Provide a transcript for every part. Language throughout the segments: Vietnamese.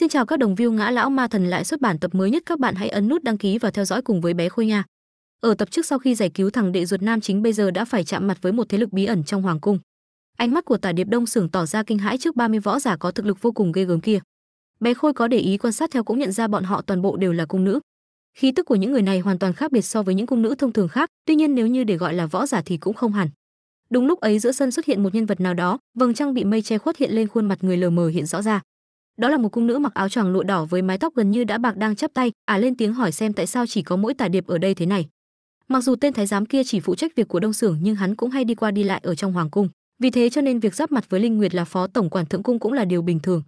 Xin chào các đồng view ngã lão ma thần lại xuất bản tập mới nhất các bạn hãy ấn nút đăng ký và theo dõi cùng với bé Khôi nha. Ở tập trước sau khi giải cứu thằng đệ ruột nam chính bây giờ đã phải chạm mặt với một thế lực bí ẩn trong hoàng cung. Ánh mắt của Tả Điệp Đông sưởng tỏ ra kinh hãi trước 30 võ giả có thực lực vô cùng ghê gớm kia. Bé Khôi có để ý quan sát theo cũng nhận ra bọn họ toàn bộ đều là cung nữ. Khí tức của những người này hoàn toàn khác biệt so với những cung nữ thông thường khác, tuy nhiên nếu như để gọi là võ giả thì cũng không hẳn. Đúng lúc ấy giữa sân xuất hiện một nhân vật nào đó, vầng trăng bị mây che khuất hiện lên khuôn mặt người lờ mờ hiện rõ ra đó là một cung nữ mặc áo choàng lụa đỏ với mái tóc gần như đã bạc đang chắp tay à lên tiếng hỏi xem tại sao chỉ có mỗi tả điệp ở đây thế này mặc dù tên thái giám kia chỉ phụ trách việc của đông xưởng nhưng hắn cũng hay đi qua đi lại ở trong hoàng cung vì thế cho nên việc giáp mặt với linh nguyệt là phó tổng quản thượng cung cũng là điều bình thường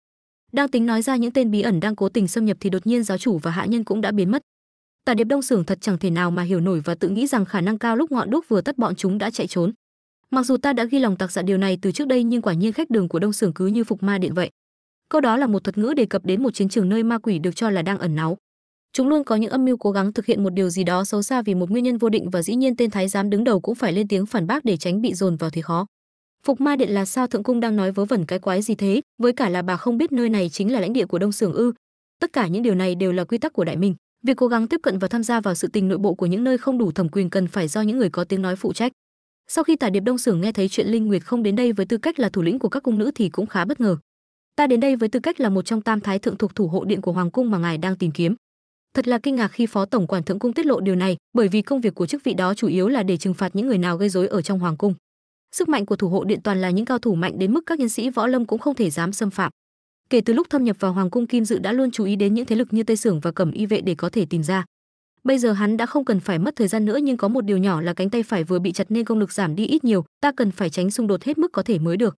đang tính nói ra những tên bí ẩn đang cố tình xâm nhập thì đột nhiên giáo chủ và hạ nhân cũng đã biến mất tả điệp đông xưởng thật chẳng thể nào mà hiểu nổi và tự nghĩ rằng khả năng cao lúc ngọn đuốc vừa tắt bọn chúng đã chạy trốn mặc dù ta đã ghi lòng tặc dạ điều này từ trước đây nhưng quả nhiên khách đường của đông xưởng cứ như phục ma điện vậy Câu đó là một thuật ngữ đề cập đến một chiến trường nơi ma quỷ được cho là đang ẩn náu. Chúng luôn có những âm mưu cố gắng thực hiện một điều gì đó xấu xa vì một nguyên nhân vô định và dĩ nhiên tên thái giám đứng đầu cũng phải lên tiếng phản bác để tránh bị dồn vào thế khó. Phục Ma Điện là sao thượng cung đang nói vớ vẩn cái quái gì thế, với cả là bà không biết nơi này chính là lãnh địa của Đông Sưởng ư? Tất cả những điều này đều là quy tắc của Đại Minh. Việc cố gắng tiếp cận và tham gia vào sự tình nội bộ của những nơi không đủ thẩm quyền cần phải do những người có tiếng nói phụ trách. Sau khi Tả Điệp Đông Sưởng nghe thấy chuyện Linh Nguyệt không đến đây với tư cách là thủ lĩnh của các cung nữ thì cũng khá bất ngờ ta đến đây với tư cách là một trong tam thái thượng thuộc thủ hộ điện của hoàng cung mà ngài đang tìm kiếm thật là kinh ngạc khi phó tổng quản thượng cung tiết lộ điều này bởi vì công việc của chức vị đó chủ yếu là để trừng phạt những người nào gây rối ở trong hoàng cung sức mạnh của thủ hộ điện toàn là những cao thủ mạnh đến mức các nhân sĩ võ lâm cũng không thể dám xâm phạm kể từ lúc thâm nhập vào hoàng cung kim dự đã luôn chú ý đến những thế lực như tây sưởng và cẩm y vệ để có thể tìm ra bây giờ hắn đã không cần phải mất thời gian nữa nhưng có một điều nhỏ là cánh tay phải vừa bị chặt nên công lực giảm đi ít nhiều ta cần phải tránh xung đột hết mức có thể mới được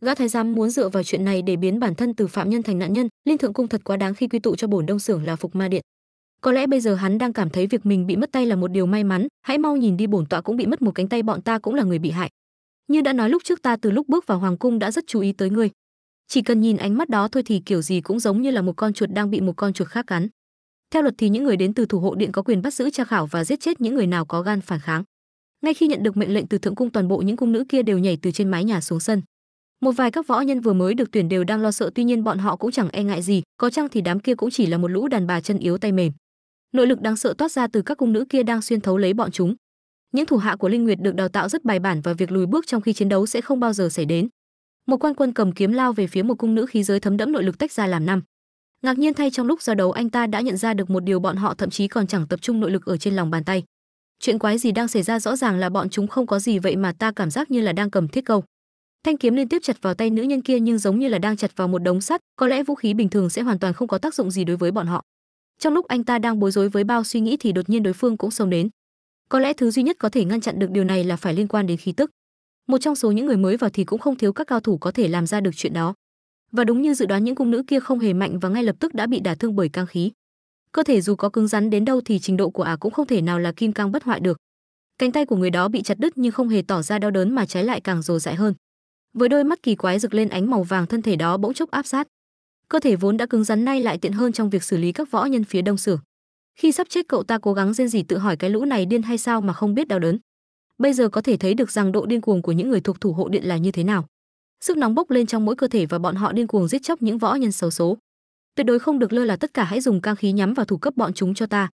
gã thái giám muốn dựa vào chuyện này để biến bản thân từ phạm nhân thành nạn nhân linh thượng cung thật quá đáng khi quy tụ cho bổn đông xưởng là phục ma điện có lẽ bây giờ hắn đang cảm thấy việc mình bị mất tay là một điều may mắn hãy mau nhìn đi bổn tọa cũng bị mất một cánh tay bọn ta cũng là người bị hại như đã nói lúc trước ta từ lúc bước vào hoàng cung đã rất chú ý tới ngươi chỉ cần nhìn ánh mắt đó thôi thì kiểu gì cũng giống như là một con chuột đang bị một con chuột khác cắn theo luật thì những người đến từ thủ hộ điện có quyền bắt giữ tra khảo và giết chết những người nào có gan phản kháng ngay khi nhận được mệnh lệnh từ thượng cung toàn bộ những cung nữ kia đều nhảy từ trên mái nhà xuống sân một vài các võ nhân vừa mới được tuyển đều đang lo sợ tuy nhiên bọn họ cũng chẳng e ngại gì có chăng thì đám kia cũng chỉ là một lũ đàn bà chân yếu tay mềm nội lực đáng sợ toát ra từ các cung nữ kia đang xuyên thấu lấy bọn chúng những thủ hạ của linh nguyệt được đào tạo rất bài bản và việc lùi bước trong khi chiến đấu sẽ không bao giờ xảy đến một quan quân cầm kiếm lao về phía một cung nữ khí giới thấm đẫm nội lực tách ra làm năm ngạc nhiên thay trong lúc giao đấu anh ta đã nhận ra được một điều bọn họ thậm chí còn chẳng tập trung nội lực ở trên lòng bàn tay chuyện quái gì đang xảy ra rõ ràng là bọn chúng không có gì vậy mà ta cảm giác như là đang cầm thiết câu thanh kiếm liên tiếp chặt vào tay nữ nhân kia nhưng giống như là đang chặt vào một đống sắt có lẽ vũ khí bình thường sẽ hoàn toàn không có tác dụng gì đối với bọn họ trong lúc anh ta đang bối rối với bao suy nghĩ thì đột nhiên đối phương cũng xông đến có lẽ thứ duy nhất có thể ngăn chặn được điều này là phải liên quan đến khí tức một trong số những người mới vào thì cũng không thiếu các cao thủ có thể làm ra được chuyện đó và đúng như dự đoán những cung nữ kia không hề mạnh và ngay lập tức đã bị đả thương bởi cang khí cơ thể dù có cứng rắn đến đâu thì trình độ của ả à cũng không thể nào là kim cang bất hoại được cánh tay của người đó bị chặt đứt nhưng không hề tỏ ra đau đớn mà trái lại càng rồ dại hơn với đôi mắt kỳ quái rực lên ánh màu vàng thân thể đó bỗng chốc áp sát cơ thể vốn đã cứng rắn nay lại tiện hơn trong việc xử lý các võ nhân phía đông xưởng khi sắp chết cậu ta cố gắng rên rỉ tự hỏi cái lũ này điên hay sao mà không biết đau đớn bây giờ có thể thấy được rằng độ điên cuồng của những người thuộc thủ hộ điện là như thế nào sức nóng bốc lên trong mỗi cơ thể và bọn họ điên cuồng giết chóc những võ nhân xấu số tuyệt đối không được lơ là tất cả hãy dùng cang khí nhắm vào thủ cấp bọn chúng cho ta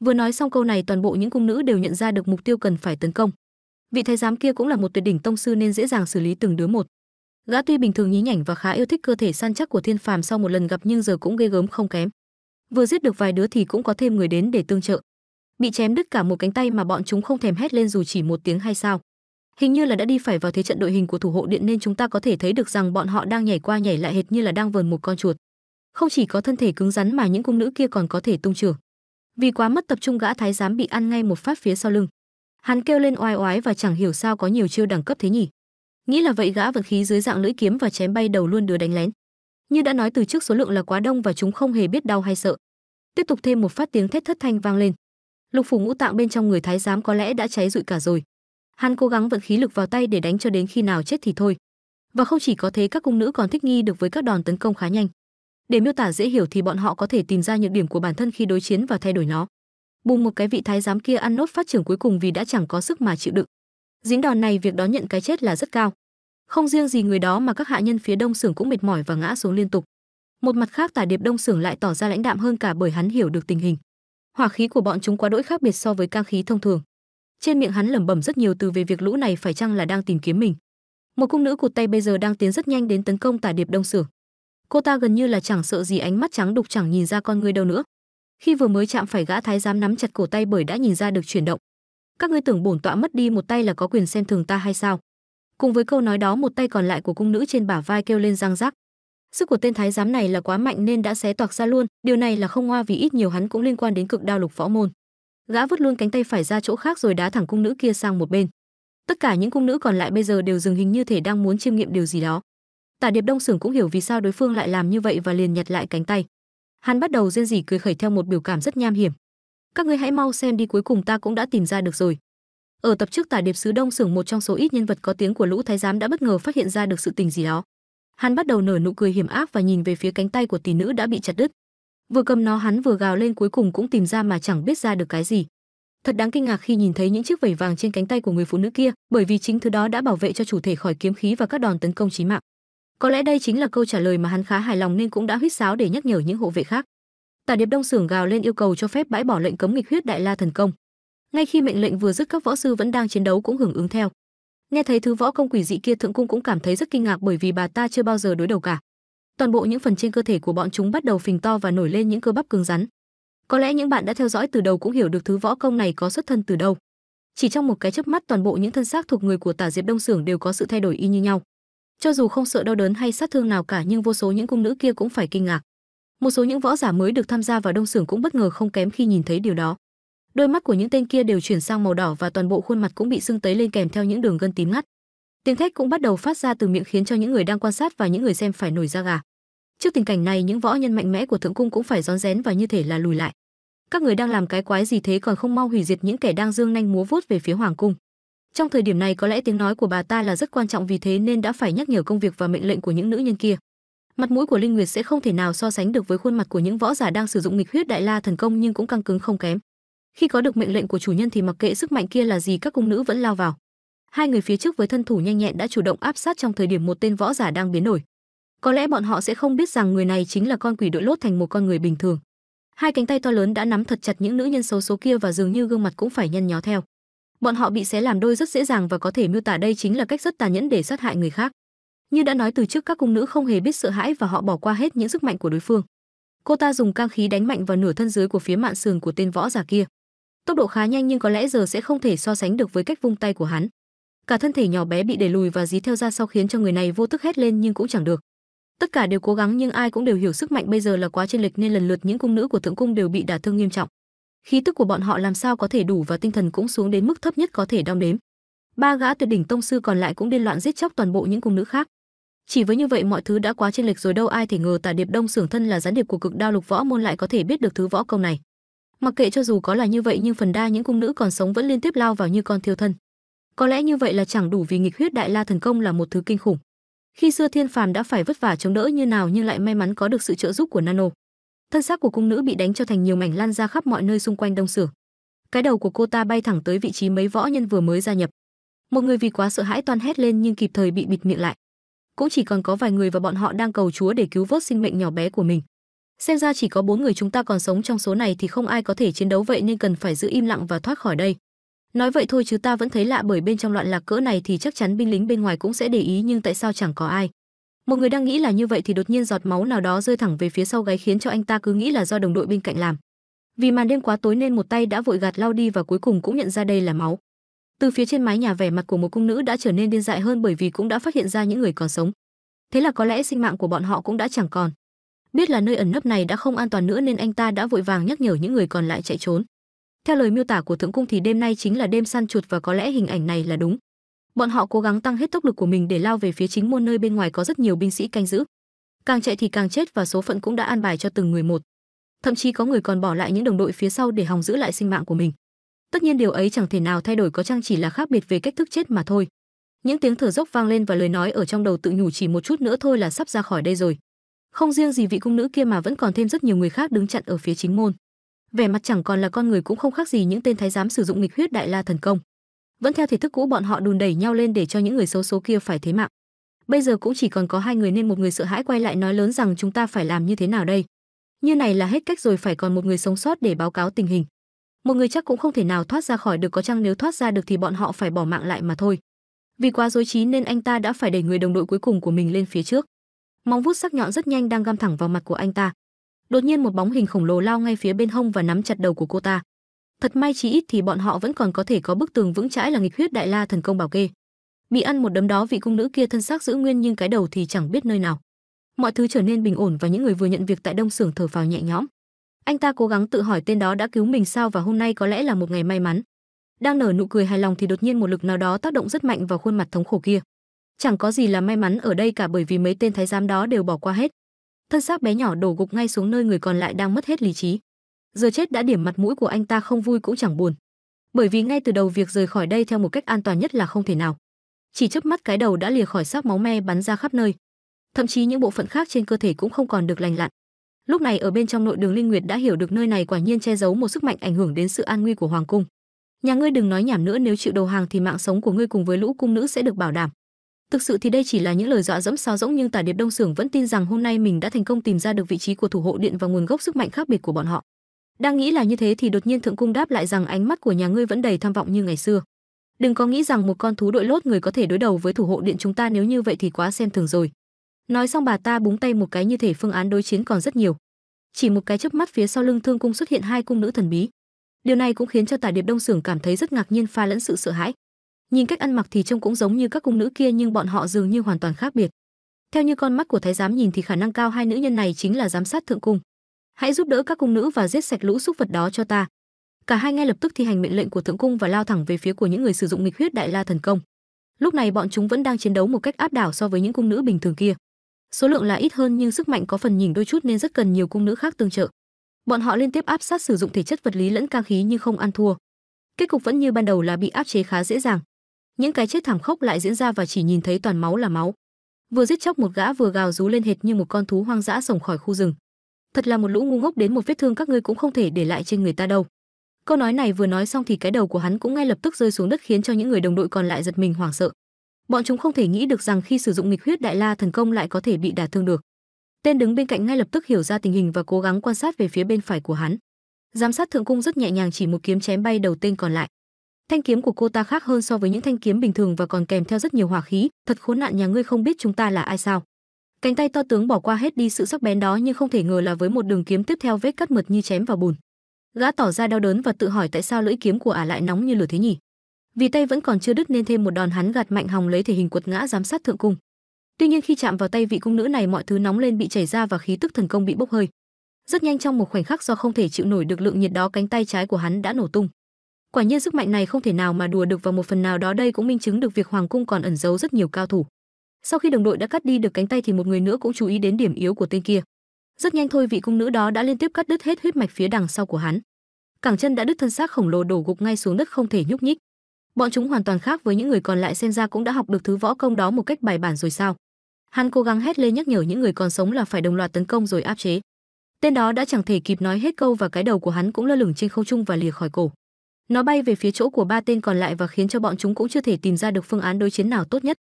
vừa nói xong câu này toàn bộ những cung nữ đều nhận ra được mục tiêu cần phải tấn công vị thái giám kia cũng là một tuyệt đỉnh tông sư nên dễ dàng xử lý từng đứa một gã tuy bình thường nhí nhảnh và khá yêu thích cơ thể săn chắc của thiên phàm sau một lần gặp nhưng giờ cũng ghê gớm không kém vừa giết được vài đứa thì cũng có thêm người đến để tương trợ bị chém đứt cả một cánh tay mà bọn chúng không thèm hét lên dù chỉ một tiếng hay sao hình như là đã đi phải vào thế trận đội hình của thủ hộ điện nên chúng ta có thể thấy được rằng bọn họ đang nhảy qua nhảy lại hệt như là đang vờn một con chuột không chỉ có thân thể cứng rắn mà những cung nữ kia còn có thể tung trưởng. vì quá mất tập trung gã thái giám bị ăn ngay một phát phía sau lưng hắn kêu lên oai oái và chẳng hiểu sao có nhiều chiêu đẳng cấp thế nhỉ nghĩ là vậy gã vật khí dưới dạng lưỡi kiếm và chém bay đầu luôn đứa đánh lén như đã nói từ trước số lượng là quá đông và chúng không hề biết đau hay sợ tiếp tục thêm một phát tiếng thét thất thanh vang lên lục phủ ngũ tạng bên trong người thái giám có lẽ đã cháy rụi cả rồi hắn cố gắng vận khí lực vào tay để đánh cho đến khi nào chết thì thôi và không chỉ có thế các cung nữ còn thích nghi được với các đòn tấn công khá nhanh để miêu tả dễ hiểu thì bọn họ có thể tìm ra nhược điểm của bản thân khi đối chiến và thay đổi nó bùng một cái vị thái giám kia ăn nốt phát trưởng cuối cùng vì đã chẳng có sức mà chịu đựng dính đòn này việc đó nhận cái chết là rất cao không riêng gì người đó mà các hạ nhân phía đông xưởng cũng mệt mỏi và ngã xuống liên tục một mặt khác tả điệp đông xưởng lại tỏ ra lãnh đạm hơn cả bởi hắn hiểu được tình hình hỏa khí của bọn chúng quá đỗi khác biệt so với cang khí thông thường trên miệng hắn lẩm bẩm rất nhiều từ về việc lũ này phải chăng là đang tìm kiếm mình một cung nữ cụt tay bây giờ đang tiến rất nhanh đến tấn công tả điệp đông xưởng cô ta gần như là chẳng sợ gì ánh mắt trắng đục chẳng nhìn ra con người đâu nữa khi vừa mới chạm phải gã thái giám nắm chặt cổ tay bởi đã nhìn ra được chuyển động các ngươi tưởng bổn tọa mất đi một tay là có quyền xem thường ta hay sao cùng với câu nói đó một tay còn lại của cung nữ trên bả vai kêu lên răng rắc. sức của tên thái giám này là quá mạnh nên đã xé toạc ra luôn điều này là không ngoa vì ít nhiều hắn cũng liên quan đến cực đao lục võ môn gã vứt luôn cánh tay phải ra chỗ khác rồi đá thẳng cung nữ kia sang một bên tất cả những cung nữ còn lại bây giờ đều dừng hình như thể đang muốn chiêm nghiệm điều gì đó tả điệp đông sưởng cũng hiểu vì sao đối phương lại làm như vậy và liền nhặt lại cánh tay Hắn bắt đầu rên rỉ cười khẩy theo một biểu cảm rất nham hiểm. Các ngươi hãy mau xem đi cuối cùng ta cũng đã tìm ra được rồi. Ở tập trước tả điệp sứ Đông Sưởng một trong số ít nhân vật có tiếng của Lũ Thái giám đã bất ngờ phát hiện ra được sự tình gì đó. Hắn bắt đầu nở nụ cười hiểm ác và nhìn về phía cánh tay của tỷ nữ đã bị chặt đứt. Vừa cầm nó hắn vừa gào lên cuối cùng cũng tìm ra mà chẳng biết ra được cái gì. Thật đáng kinh ngạc khi nhìn thấy những chiếc vảy vàng trên cánh tay của người phụ nữ kia, bởi vì chính thứ đó đã bảo vệ cho chủ thể khỏi kiếm khí và các đòn tấn công chí mạng. Có lẽ đây chính là câu trả lời mà hắn khá hài lòng nên cũng đã huýt sáo để nhắc nhở những hộ vệ khác. Tả Điệp Đông sưởng gào lên yêu cầu cho phép bãi bỏ lệnh cấm nghịch huyết đại la thần công. Ngay khi mệnh lệnh vừa dứt các võ sư vẫn đang chiến đấu cũng hưởng ứng theo. Nghe thấy thứ võ công quỷ dị kia thượng cung cũng cảm thấy rất kinh ngạc bởi vì bà ta chưa bao giờ đối đầu cả. Toàn bộ những phần trên cơ thể của bọn chúng bắt đầu phình to và nổi lên những cơ bắp cứng rắn. Có lẽ những bạn đã theo dõi từ đầu cũng hiểu được thứ võ công này có xuất thân từ đâu. Chỉ trong một cái chớp mắt toàn bộ những thân xác thuộc người của Tả Diệp Đông Sưởng đều có sự thay đổi y như nhau. Cho dù không sợ đau đớn hay sát thương nào cả nhưng vô số những cung nữ kia cũng phải kinh ngạc. Một số những võ giả mới được tham gia vào đông sưởng cũng bất ngờ không kém khi nhìn thấy điều đó. Đôi mắt của những tên kia đều chuyển sang màu đỏ và toàn bộ khuôn mặt cũng bị sưng tấy lên kèm theo những đường gân tím ngắt. Tiếng thét cũng bắt đầu phát ra từ miệng khiến cho những người đang quan sát và những người xem phải nổi da gà. Trước tình cảnh này, những võ nhân mạnh mẽ của thượng cung cũng phải rón rén và như thể là lùi lại. Các người đang làm cái quái gì thế còn không mau hủy diệt những kẻ đang dương nhanh múa vuốt về phía hoàng cung. Trong thời điểm này có lẽ tiếng nói của bà ta là rất quan trọng vì thế nên đã phải nhắc nhở công việc và mệnh lệnh của những nữ nhân kia. Mặt mũi của Linh Nguyệt sẽ không thể nào so sánh được với khuôn mặt của những võ giả đang sử dụng nghịch huyết đại la thần công nhưng cũng căng cứng không kém. Khi có được mệnh lệnh của chủ nhân thì mặc kệ sức mạnh kia là gì các cung nữ vẫn lao vào. Hai người phía trước với thân thủ nhanh nhẹn đã chủ động áp sát trong thời điểm một tên võ giả đang biến đổi. Có lẽ bọn họ sẽ không biết rằng người này chính là con quỷ đội lốt thành một con người bình thường. Hai cánh tay to lớn đã nắm thật chặt những nữ nhân xấu số kia và dường như gương mặt cũng phải nhăn nhó theo bọn họ bị xé làm đôi rất dễ dàng và có thể miêu tả đây chính là cách rất tàn nhẫn để sát hại người khác như đã nói từ trước các cung nữ không hề biết sợ hãi và họ bỏ qua hết những sức mạnh của đối phương cô ta dùng cang khí đánh mạnh vào nửa thân dưới của phía mạn sườn của tên võ giả kia tốc độ khá nhanh nhưng có lẽ giờ sẽ không thể so sánh được với cách vung tay của hắn cả thân thể nhỏ bé bị đẩy lùi và dí theo ra sau khiến cho người này vô thức hét lên nhưng cũng chẳng được tất cả đều cố gắng nhưng ai cũng đều hiểu sức mạnh bây giờ là quá chênh lệch nên lần lượt những cung nữ của thượng cung đều bị đả thương nghiêm trọng khí tức của bọn họ làm sao có thể đủ và tinh thần cũng xuống đến mức thấp nhất có thể đong đếm ba gã tuyệt đỉnh tông sư còn lại cũng điên loạn giết chóc toàn bộ những cung nữ khác chỉ với như vậy mọi thứ đã quá chênh lệch rồi đâu ai thể ngờ tà điệp đông xưởng thân là gián điệp của cực đao lục võ môn lại có thể biết được thứ võ công này mặc kệ cho dù có là như vậy nhưng phần đa những cung nữ còn sống vẫn liên tiếp lao vào như con thiêu thân có lẽ như vậy là chẳng đủ vì nghịch huyết đại la thần công là một thứ kinh khủng khi xưa thiên phàm đã phải vất vả chống đỡ như nào nhưng lại may mắn có được sự trợ giúp của nano thân xác của cung nữ bị đánh cho thành nhiều mảnh lan ra khắp mọi nơi xung quanh đông xưởng cái đầu của cô ta bay thẳng tới vị trí mấy võ nhân vừa mới gia nhập một người vì quá sợ hãi toan hét lên nhưng kịp thời bị bịt miệng lại cũng chỉ còn có vài người và bọn họ đang cầu chúa để cứu vớt sinh mệnh nhỏ bé của mình xem ra chỉ có bốn người chúng ta còn sống trong số này thì không ai có thể chiến đấu vậy nên cần phải giữ im lặng và thoát khỏi đây nói vậy thôi chứ ta vẫn thấy lạ bởi bên trong loạn lạc cỡ này thì chắc chắn binh lính bên ngoài cũng sẽ để ý nhưng tại sao chẳng có ai một người đang nghĩ là như vậy thì đột nhiên giọt máu nào đó rơi thẳng về phía sau gáy khiến cho anh ta cứ nghĩ là do đồng đội bên cạnh làm vì màn đêm quá tối nên một tay đã vội gạt lao đi và cuối cùng cũng nhận ra đây là máu từ phía trên mái nhà vẻ mặt của một cung nữ đã trở nên điên dại hơn bởi vì cũng đã phát hiện ra những người còn sống thế là có lẽ sinh mạng của bọn họ cũng đã chẳng còn biết là nơi ẩn nấp này đã không an toàn nữa nên anh ta đã vội vàng nhắc nhở những người còn lại chạy trốn theo lời miêu tả của thượng cung thì đêm nay chính là đêm săn chuột và có lẽ hình ảnh này là đúng bọn họ cố gắng tăng hết tốc lực của mình để lao về phía chính môn nơi bên ngoài có rất nhiều binh sĩ canh giữ càng chạy thì càng chết và số phận cũng đã an bài cho từng người một thậm chí có người còn bỏ lại những đồng đội phía sau để hòng giữ lại sinh mạng của mình tất nhiên điều ấy chẳng thể nào thay đổi có chăng chỉ là khác biệt về cách thức chết mà thôi những tiếng thở dốc vang lên và lời nói ở trong đầu tự nhủ chỉ một chút nữa thôi là sắp ra khỏi đây rồi không riêng gì vị cung nữ kia mà vẫn còn thêm rất nhiều người khác đứng chặn ở phía chính môn vẻ mặt chẳng còn là con người cũng không khác gì những tên thái giám sử dụng nghịch huyết đại la thần công vẫn theo thể thức cũ bọn họ đùn đẩy nhau lên để cho những người xấu số kia phải thế mạng bây giờ cũng chỉ còn có hai người nên một người sợ hãi quay lại nói lớn rằng chúng ta phải làm như thế nào đây như này là hết cách rồi phải còn một người sống sót để báo cáo tình hình một người chắc cũng không thể nào thoát ra khỏi được có chăng nếu thoát ra được thì bọn họ phải bỏ mạng lại mà thôi vì quá dối trí nên anh ta đã phải đẩy người đồng đội cuối cùng của mình lên phía trước móng vuốt sắc nhọn rất nhanh đang găm thẳng vào mặt của anh ta đột nhiên một bóng hình khổng lồ lao ngay phía bên hông và nắm chặt đầu của cô ta thật may chí ít thì bọn họ vẫn còn có thể có bức tường vững chãi là nghịch huyết đại la thần công bảo kê bị ăn một đấm đó vị cung nữ kia thân xác giữ nguyên nhưng cái đầu thì chẳng biết nơi nào mọi thứ trở nên bình ổn và những người vừa nhận việc tại đông xưởng thở phào nhẹ nhõm anh ta cố gắng tự hỏi tên đó đã cứu mình sao và hôm nay có lẽ là một ngày may mắn đang nở nụ cười hài lòng thì đột nhiên một lực nào đó tác động rất mạnh vào khuôn mặt thống khổ kia chẳng có gì là may mắn ở đây cả bởi vì mấy tên thái giám đó đều bỏ qua hết thân xác bé nhỏ đổ gục ngay xuống nơi người còn lại đang mất hết lý trí giờ chết đã điểm mặt mũi của anh ta không vui cũng chẳng buồn bởi vì ngay từ đầu việc rời khỏi đây theo một cách an toàn nhất là không thể nào chỉ chớp mắt cái đầu đã lìa khỏi xác máu me bắn ra khắp nơi thậm chí những bộ phận khác trên cơ thể cũng không còn được lành lặn lúc này ở bên trong nội đường linh nguyệt đã hiểu được nơi này quả nhiên che giấu một sức mạnh ảnh hưởng đến sự an nguy của hoàng cung nhà ngươi đừng nói nhảm nữa nếu chịu đầu hàng thì mạng sống của ngươi cùng với lũ cung nữ sẽ được bảo đảm thực sự thì đây chỉ là những lời dọa dẫm sao rỗng nhưng tả điệp đông sưởng vẫn tin rằng hôm nay mình đã thành công tìm ra được vị trí của thủ hộ điện và nguồn gốc sức mạnh khác biệt của bọn họ đang nghĩ là như thế thì đột nhiên Thượng cung đáp lại rằng ánh mắt của nhà ngươi vẫn đầy tham vọng như ngày xưa. Đừng có nghĩ rằng một con thú đội lốt người có thể đối đầu với thủ hộ điện chúng ta nếu như vậy thì quá xem thường rồi. Nói xong bà ta búng tay một cái như thể phương án đối chiến còn rất nhiều. Chỉ một cái chớp mắt phía sau lưng Thương cung xuất hiện hai cung nữ thần bí. Điều này cũng khiến cho Tả Điệp Đông Sưởng cảm thấy rất ngạc nhiên pha lẫn sự sợ hãi. Nhìn cách ăn mặc thì trông cũng giống như các cung nữ kia nhưng bọn họ dường như hoàn toàn khác biệt. Theo như con mắt của thái giám nhìn thì khả năng cao hai nữ nhân này chính là giám sát thượng cung hãy giúp đỡ các cung nữ và giết sạch lũ súc vật đó cho ta cả hai ngay lập tức thi hành mệnh lệnh của thượng cung và lao thẳng về phía của những người sử dụng nghịch huyết đại la thần công lúc này bọn chúng vẫn đang chiến đấu một cách áp đảo so với những cung nữ bình thường kia số lượng là ít hơn nhưng sức mạnh có phần nhỉnh đôi chút nên rất cần nhiều cung nữ khác tương trợ bọn họ liên tiếp áp sát sử dụng thể chất vật lý lẫn ca khí nhưng không ăn thua kết cục vẫn như ban đầu là bị áp chế khá dễ dàng những cái chết thảm khốc lại diễn ra và chỉ nhìn thấy toàn máu là máu vừa giết chóc một gã vừa gào rú lên hệt như một con thú hoang dã sổng khỏi khu rừng thật là một lũ ngu ngốc đến một vết thương các ngươi cũng không thể để lại trên người ta đâu câu nói này vừa nói xong thì cái đầu của hắn cũng ngay lập tức rơi xuống đất khiến cho những người đồng đội còn lại giật mình hoảng sợ bọn chúng không thể nghĩ được rằng khi sử dụng nghịch huyết đại la thần công lại có thể bị đả thương được tên đứng bên cạnh ngay lập tức hiểu ra tình hình và cố gắng quan sát về phía bên phải của hắn giám sát thượng cung rất nhẹ nhàng chỉ một kiếm chém bay đầu tên còn lại thanh kiếm của cô ta khác hơn so với những thanh kiếm bình thường và còn kèm theo rất nhiều hỏa khí thật khốn nạn nhà ngươi không biết chúng ta là ai sao Cánh tay to tướng bỏ qua hết đi sự sắc bén đó nhưng không thể ngờ là với một đường kiếm tiếp theo vết cắt mượt như chém vào bùn. Gã tỏ ra đau đớn và tự hỏi tại sao lưỡi kiếm của ả lại nóng như lửa thế nhỉ? Vì tay vẫn còn chưa đứt nên thêm một đòn hắn gạt mạnh hòng lấy thể hình quật ngã giám sát thượng cung. Tuy nhiên khi chạm vào tay vị cung nữ này mọi thứ nóng lên bị chảy ra và khí tức thần công bị bốc hơi. Rất nhanh trong một khoảnh khắc do không thể chịu nổi được lượng nhiệt đó cánh tay trái của hắn đã nổ tung. Quả nhiên sức mạnh này không thể nào mà đùa được và một phần nào đó đây cũng minh chứng được việc hoàng cung còn ẩn giấu rất nhiều cao thủ sau khi đồng đội đã cắt đi được cánh tay thì một người nữa cũng chú ý đến điểm yếu của tên kia rất nhanh thôi vị cung nữ đó đã liên tiếp cắt đứt hết huyết mạch phía đằng sau của hắn cẳng chân đã đứt thân xác khổng lồ đổ gục ngay xuống đất không thể nhúc nhích bọn chúng hoàn toàn khác với những người còn lại xem ra cũng đã học được thứ võ công đó một cách bài bản rồi sao hắn cố gắng hét lên nhắc nhở những người còn sống là phải đồng loạt tấn công rồi áp chế tên đó đã chẳng thể kịp nói hết câu và cái đầu của hắn cũng lơ lửng trên không trung và lìa khỏi cổ nó bay về phía chỗ của ba tên còn lại và khiến cho bọn chúng cũng chưa thể tìm ra được phương án đối chiến nào tốt nhất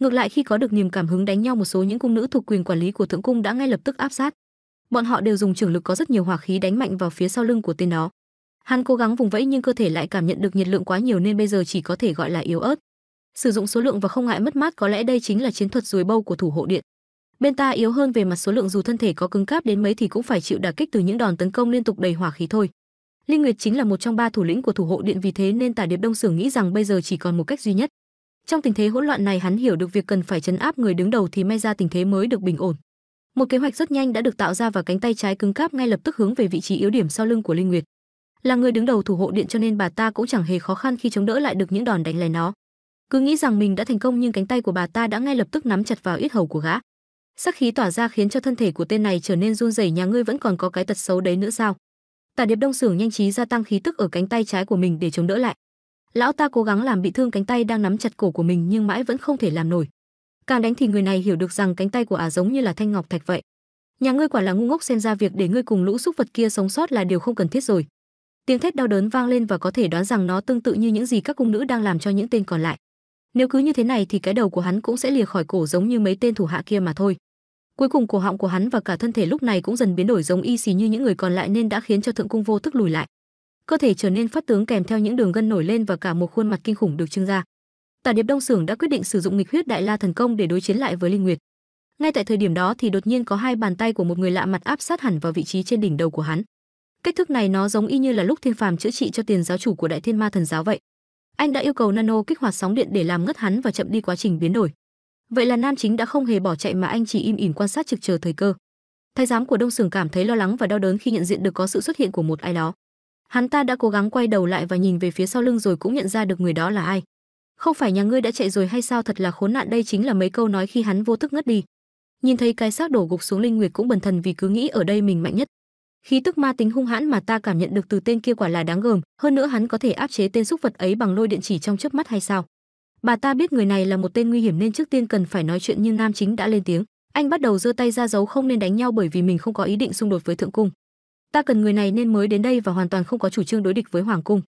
Ngược lại khi có được niềm cảm hứng đánh nhau một số những cung nữ thuộc quyền quản lý của thượng cung đã ngay lập tức áp sát. Bọn họ đều dùng trưởng lực có rất nhiều hỏa khí đánh mạnh vào phía sau lưng của tên đó. Hắn cố gắng vùng vẫy nhưng cơ thể lại cảm nhận được nhiệt lượng quá nhiều nên bây giờ chỉ có thể gọi là yếu ớt. Sử dụng số lượng và không ngại mất mát có lẽ đây chính là chiến thuật ruồi bâu của thủ hộ điện. Bên ta yếu hơn về mặt số lượng dù thân thể có cứng cáp đến mấy thì cũng phải chịu đả kích từ những đòn tấn công liên tục đầy hỏa khí thôi. Linh Nguyệt chính là một trong ba thủ lĩnh của thủ hộ điện vì thế nên Tả Điệp Đông Sưởng nghĩ rằng bây giờ chỉ còn một cách duy nhất, trong tình thế hỗn loạn này hắn hiểu được việc cần phải chấn áp người đứng đầu thì may ra tình thế mới được bình ổn. Một kế hoạch rất nhanh đã được tạo ra và cánh tay trái cứng cáp ngay lập tức hướng về vị trí yếu điểm sau lưng của Linh Nguyệt. Là người đứng đầu thủ hộ điện cho nên bà ta cũng chẳng hề khó khăn khi chống đỡ lại được những đòn đánh lén nó. Cứ nghĩ rằng mình đã thành công nhưng cánh tay của bà ta đã ngay lập tức nắm chặt vào yết hầu của gã. Sắc khí tỏa ra khiến cho thân thể của tên này trở nên run rẩy, nhà ngươi vẫn còn có cái tật xấu đấy nữa sao? Tả Điệp Đông Sưởng nhanh trí gia tăng khí tức ở cánh tay trái của mình để chống đỡ lại. Lão ta cố gắng làm bị thương cánh tay đang nắm chặt cổ của mình nhưng mãi vẫn không thể làm nổi. Càng đánh thì người này hiểu được rằng cánh tay của ả giống như là thanh ngọc thạch vậy. Nhà ngươi quả là ngu ngốc xem ra việc để ngươi cùng lũ xúc vật kia sống sót là điều không cần thiết rồi. Tiếng thét đau đớn vang lên và có thể đoán rằng nó tương tự như những gì các cung nữ đang làm cho những tên còn lại. Nếu cứ như thế này thì cái đầu của hắn cũng sẽ lìa khỏi cổ giống như mấy tên thủ hạ kia mà thôi. Cuối cùng cổ họng của hắn và cả thân thể lúc này cũng dần biến đổi giống y xì như những người còn lại nên đã khiến cho thượng cung vô thức lùi lại cơ thể trở nên phát tướng kèm theo những đường gân nổi lên và cả một khuôn mặt kinh khủng được trưng ra. Tả Điệp Đông Sưởng đã quyết định sử dụng nghịch huyết đại la thần công để đối chiến lại với Linh Nguyệt. Ngay tại thời điểm đó thì đột nhiên có hai bàn tay của một người lạ mặt áp sát hẳn vào vị trí trên đỉnh đầu của hắn. Cách thức này nó giống y như là lúc Thiên Phàm chữa trị cho tiền giáo chủ của Đại Thiên Ma thần giáo vậy. Anh đã yêu cầu Nano kích hoạt sóng điện để làm ngất hắn và chậm đi quá trình biến đổi. Vậy là nam chính đã không hề bỏ chạy mà anh chỉ im ỉm quan sát trực chờ thời cơ. Thái giám của Đông Sưởng cảm thấy lo lắng và đau đớn khi nhận diện được có sự xuất hiện của một ai đó. Hắn ta đã cố gắng quay đầu lại và nhìn về phía sau lưng rồi cũng nhận ra được người đó là ai. Không phải nhà ngươi đã chạy rồi hay sao thật là khốn nạn đây chính là mấy câu nói khi hắn vô thức ngất đi. Nhìn thấy cái xác đổ gục xuống Linh Nguyệt cũng bần thần vì cứ nghĩ ở đây mình mạnh nhất. Khí tức ma tính hung hãn mà ta cảm nhận được từ tên kia quả là đáng gờm, hơn nữa hắn có thể áp chế tên xúc vật ấy bằng lôi điện chỉ trong chớp mắt hay sao? Bà ta biết người này là một tên nguy hiểm nên trước tiên cần phải nói chuyện nhưng nam chính đã lên tiếng. Anh bắt đầu giơ tay ra giấu không nên đánh nhau bởi vì mình không có ý định xung đột với thượng cung ta cần người này nên mới đến đây và hoàn toàn không có chủ trương đối địch với hoàng cung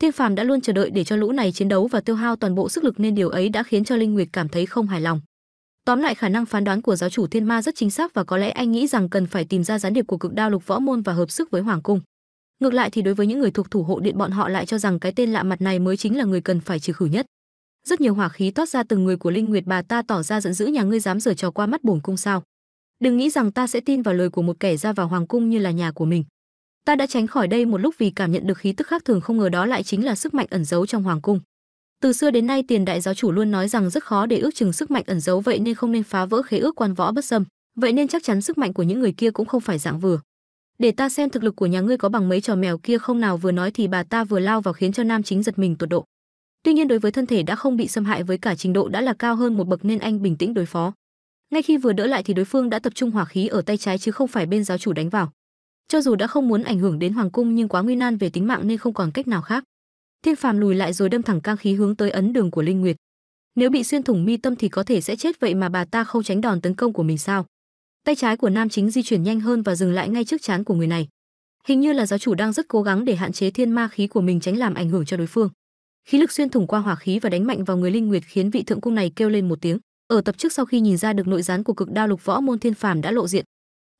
thiên phàm đã luôn chờ đợi để cho lũ này chiến đấu và tiêu hao toàn bộ sức lực nên điều ấy đã khiến cho linh nguyệt cảm thấy không hài lòng tóm lại khả năng phán đoán của giáo chủ thiên ma rất chính xác và có lẽ anh nghĩ rằng cần phải tìm ra gián điệp của cực đao lục võ môn và hợp sức với hoàng cung ngược lại thì đối với những người thuộc thủ hộ điện bọn họ lại cho rằng cái tên lạ mặt này mới chính là người cần phải trừ khử nhất rất nhiều hỏa khí toát ra từng người của linh nguyệt bà ta tỏ ra giận dữ nhà ngươi dám giở trò qua mắt bổn cung sao đừng nghĩ rằng ta sẽ tin vào lời của một kẻ ra vào hoàng cung như là nhà của mình ta đã tránh khỏi đây một lúc vì cảm nhận được khí tức khác thường không ngờ đó lại chính là sức mạnh ẩn giấu trong hoàng cung từ xưa đến nay tiền đại giáo chủ luôn nói rằng rất khó để ước chừng sức mạnh ẩn giấu vậy nên không nên phá vỡ khế ước quan võ bất xâm vậy nên chắc chắn sức mạnh của những người kia cũng không phải dạng vừa để ta xem thực lực của nhà ngươi có bằng mấy trò mèo kia không nào vừa nói thì bà ta vừa lao vào khiến cho nam chính giật mình tột độ tuy nhiên đối với thân thể đã không bị xâm hại với cả trình độ đã là cao hơn một bậc nên anh bình tĩnh đối phó ngay khi vừa đỡ lại thì đối phương đã tập trung hỏa khí ở tay trái chứ không phải bên giáo chủ đánh vào cho dù đã không muốn ảnh hưởng đến hoàng cung nhưng quá nguy nan về tính mạng nên không còn cách nào khác thiên phàm lùi lại rồi đâm thẳng cang khí hướng tới ấn đường của linh nguyệt nếu bị xuyên thủng mi tâm thì có thể sẽ chết vậy mà bà ta không tránh đòn tấn công của mình sao tay trái của nam chính di chuyển nhanh hơn và dừng lại ngay trước chán của người này hình như là giáo chủ đang rất cố gắng để hạn chế thiên ma khí của mình tránh làm ảnh hưởng cho đối phương khí lực xuyên thủng qua hỏa khí và đánh mạnh vào người linh nguyệt khiến vị thượng cung này kêu lên một tiếng ở tập trước sau khi nhìn ra được nội gián của cực đao lục võ môn thiên phàm đã lộ diện